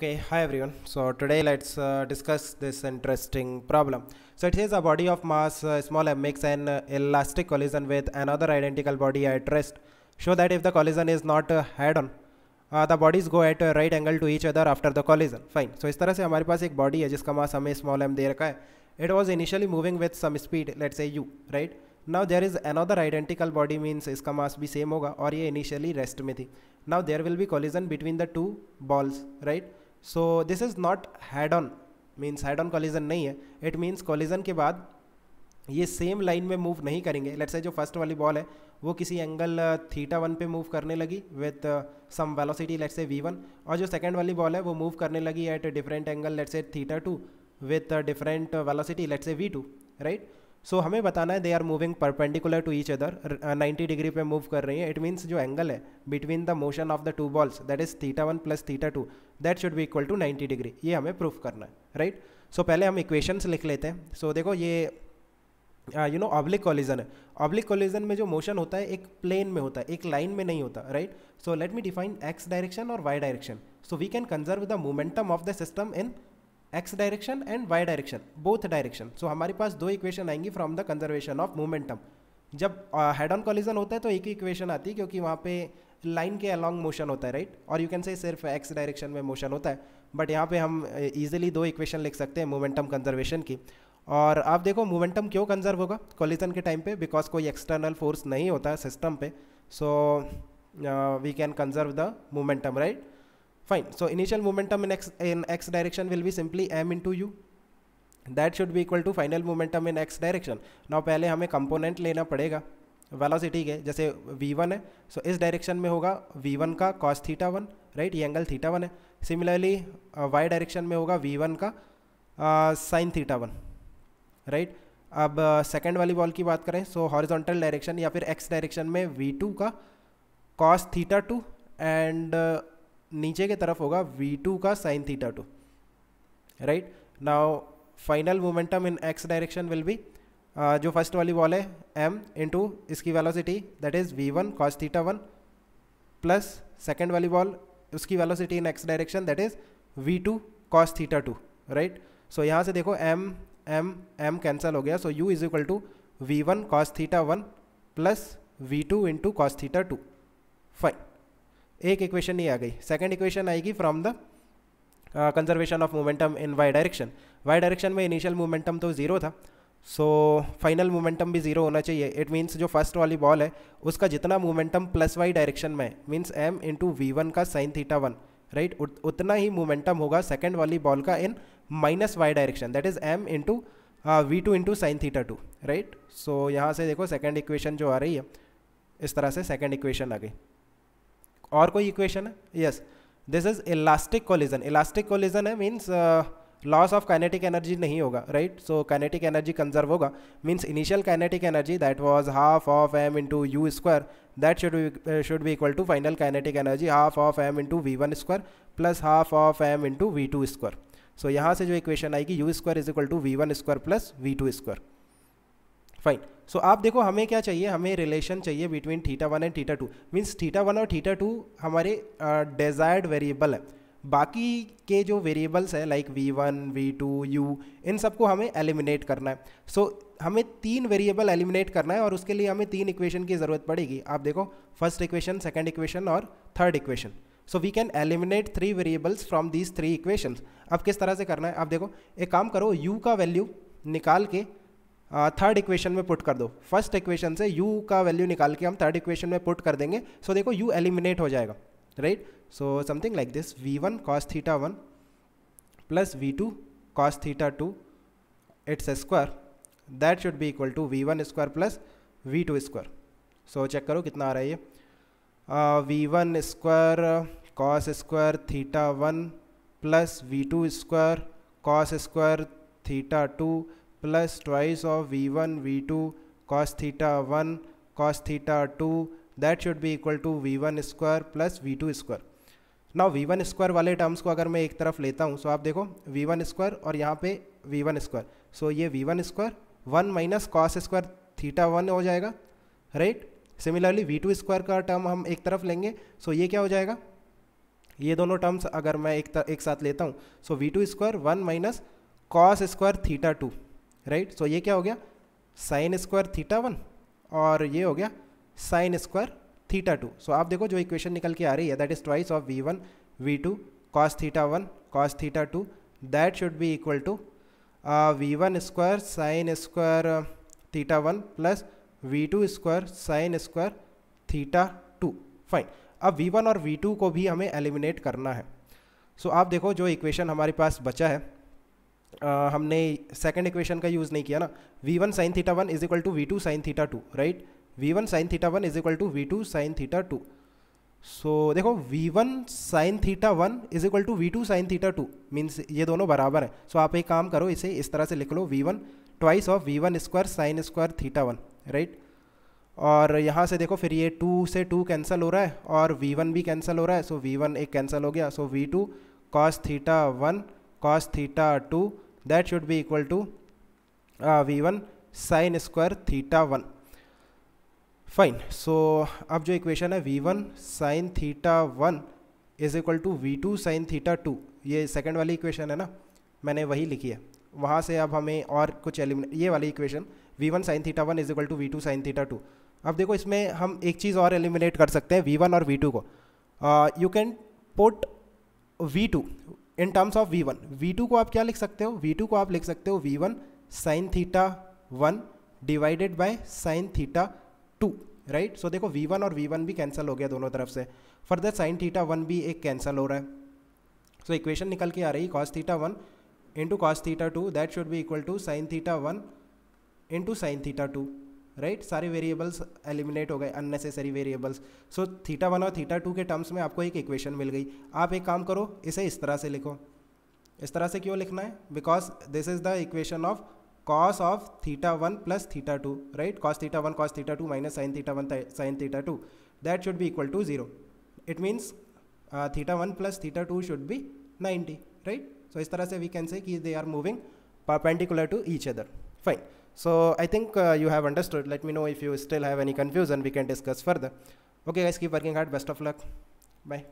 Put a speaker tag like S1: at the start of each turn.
S1: Okay, hi everyone. So today let's uh, discuss this interesting problem. So it says a body of mass uh, small m makes an uh, elastic collision with another identical body at rest. Show that if the collision is not head on, the bodies go at right angle to each other after the collision. Fine. So is tarah se hamare paas ek body hai jiska mass hame small m de rakha It was initially moving with some speed, let's say u, right? Now there is another identical body means iska mass bhi same hoga aur ye initially rest mein thi. Now there will be collision between the two balls, right? So this is not head on means head on collision नहीं है it means collision के बाद ये same line में move नहीं करेंगे let's say जो first वाली बॉल है वो किसी एंगल थीटा वन पे मूव करने लगी with some velocity let's say V one और जो सेकंड वाली बॉल है वो मूव करने लगी at different angle let's say theta two with different velocity let's say V two right so so, हमें बताना है they are moving perpendicular to each other 90 degree पे मूव कर रही है इट मीन्स जो एंगल है between the motion of the two balls that is theta one plus theta two that should भी इक्वल टू 90 डिग्री ये हमें proof करना है राइट right? सो so, पहले हम इक्वेशंस लिख लेते हैं सो so, देखो ये यू नो ऑब्लिक कॉलिजन है ऑब्लिक कॉलिजन में जो मोशन होता है एक प्लेन में होता है एक लाइन में नहीं होता right so let me define X direction और Y direction so we can conserve the momentum of the system in X direction and Y direction both direction so हमारे पास दो इक्वेशन आएंगी from the conservation of momentum जब head on collision होता है तो एक ही इक्वेशन आती है क्योंकि वहाँ पे लाइन के अलॉन्ग मोशन होता है राइट और यू कैन से सिर्फ एक्स डायरेक्शन में मोशन होता है बट यहाँ पे हम ईजिली दो इक्वेशन लिख सकते हैं मोमेंटम कंजर्वेशन की और आप देखो मोमेंटम क्यों कंजर्व होगा कॉलिजन के टाइम पे बिकॉज कोई एक्सटर्नल फोर्स नहीं होता सिस्टम पे so we can conserve the momentum right fine so initial initial in X in X direction will be be M into U that should be equal to final momentum in X direction ना पहले हमें component लेना पड़ेगा velocity के जैसे v1 है सो so इस direction में होगा v1 का कॉस थीटा वन राइट ये एंगल थीटा वन है सिमिलरली वाई डायरेक्शन में होगा v1 का साइन थीटा वन राइट अब सेकेंड uh, वाली बॉल की बात करें सो हॉरिजॉन्टल डायरेक्शन या फिर एक्स डायरेक्शन में वी टू का कॉस थीटा टू एंड नीचे के तरफ होगा वी टू का sine theta two right now final momentum in X direction will be जो फर्स्ट वाली बॉल है एम इंटू इसकी velocity that is V one cos theta one plus second वाली बॉल उसकी velocity in X direction that is V two cos theta two right so यहाँ से देखो M M M cancel हो गया so U is equal to we one cos theta one plus we two into cos theta two fine एक equation ही आ गई second equation आएगी from the conservation of momentum in Y direction Y direction में initial momentum तो zero था so final momentum भी zero होना चाहिए इट मीन्स जो फर्स्ट वाली बॉल है उसका जितना मोमेंटम प्लस वाई डायरेक्शन में है means M into we one का साइन थीटा वन राइट उतना ही मोमेंटम होगा सेकेंड वाली बॉल का in minus Y direction that is M into we two into sine theta two right so यहाँ से देखो सेकेंड इक्वेशन जो आ रही है इस तरह से सेकेंड इक्वेशन आ गई और कोई इक्वेशन है yes this is elastic collision elastic collision है means loss of kinetic energy नहीं होगा right so kinetic energy conserve होगा means initial kinetic energy that was half of m into u square that should should be equal to final kinetic energy half of m into we one square plus half of m into we two square so यहाँ से जो equation आएगी u square is equal to we one square plus we two square fine so so, आप देखो हमें क्या चाहिए हमें रिलेशन चाहिए between theta one and theta two means theta one और थीटा टू हमारे डिज़ायर्ड uh, वेरिएबल है बाकी के जो वेरिएबल्स हैं like v one v two u इन सबको हमें एलिमिनेट करना है सो so, हमें तीन वेरिएबल एलिमिनेट करना है और उसके लिए हमें तीन इक्वेशन की ज़रूरत पड़ेगी आप देखो फर्स्ट इक्वेशन सेकेंड इक्वेशन और third equation so we can eliminate three variables from these three equation अब किस तरह से करना है आप देखो एक काम करो यू का वैल्यू निकाल के थर्ड इक्वेशन में पुट कर दो फर्स्ट इक्वेशन से यू का वैल्यू निकाल के हम थर्ड इक्वेशन में पुट कर देंगे सो so, देखो यू एलिमिनेट हो जाएगा right so something like this v one cos theta one plus we two cos theta two it's square that should be equal to we one square plus we two square so check करो कितना आ रहा है ये v one square cos square theta one plus we two square cos square theta two one v two cos theta one cos theta two that should be equal to we one square plus we two square ना v one square वाले terms को अगर मैं एक तरफ लेता हूँ सो आप देखो वी वन स्क्वायर और यहाँ पे वी वन स्क्वायर सो ये v one square one minus cos square theta one हो जाएगा right similarly v two square का टर्म हम एक तरफ लेंगे सो so ये क्या हो जाएगा ये दोनों टर्म्स अगर मैं एक एक साथ लेता हूँ so v two square one minus cos square theta two right so ये क्या हो गया साइन स्क्वायर थीटा वन और ये हो गया sine square theta two so आप देखो जो इक्वेशन निकल के आ रही है that is twice of v one v two cos theta one cos theta two that should be equal to we one square sine square theta one plus we two square sine square theta two fine अब v one और v two को भी हमें eliminate करना है सो so, आप देखो जो इक्वेशन हमारे पास बचा है हमने सेकंड इक्वेशन का यूज़ नहीं किया ना v one sine theta one is equal to v two sine theta two right v one sine theta one is equal to v two sine theta two so देखो v one sine theta one is equal to v two sine theta two means ये दोनों बराबर हैं सो so, आप एक काम करो इसे इस तरह से लिख लो v one twice of v one square sine square theta one right और यहाँ से देखो फिर ये टू से टू कैंसिल हो रहा है और वी वन भी कैंसिल हो रहा है सो वी वन एक कैंसिल हो गया so v two cos theta one cos theta two that should be equal to we one sine square theta one fine so अब जो इक्वेशन है v one sine theta one is equal to v two sine theta two ये second वाली equation है ना मैंने वही लिखी है वहाँ से अब हमें और कुछ एलिमिनेट ये वाली equation v one sine theta one is equal to v two sine theta two अब देखो इसमें हम एक चीज़ और एलिमिनेट कर सकते हैं वी वन और वी टू को you can put to in terms of v one v two को आप क्या लिख सकते हो वी टू को आप लिख सकते हो v one sine theta one divided by sine theta two right so देखो वी वन और वी वन भी कैंसिल हो गया दोनों तरफ से फर्दर साइन थीटा वन भी एक कैंसिल हो रहा है सो so, इक्वेशन निकल के आ रही cos theta one into cos theta two that should be equal to sine theta one into sine theta two right सारे वेरिएबल्स एलिमिनेट हो गए unnecessary variables so theta one और थीटा टू के terms में आपको एक इक्वेशन मिल गई आप एक काम करो इसे इस तरह से लिखो इस तरह से क्यों लिखना है because this is the equation of cos of theta one plus theta two right cos theta one cos theta two minus sine theta one sine theta two that should be equal to zero it means theta one plus theta two should be ninety right so इस तरह से we can say कि they are moving perpendicular to each other Fine. So I think uh, you have understood. Let me know if you still have any confusion. We can discuss further. Okay, guys, keep working hard. Best of luck. Bye.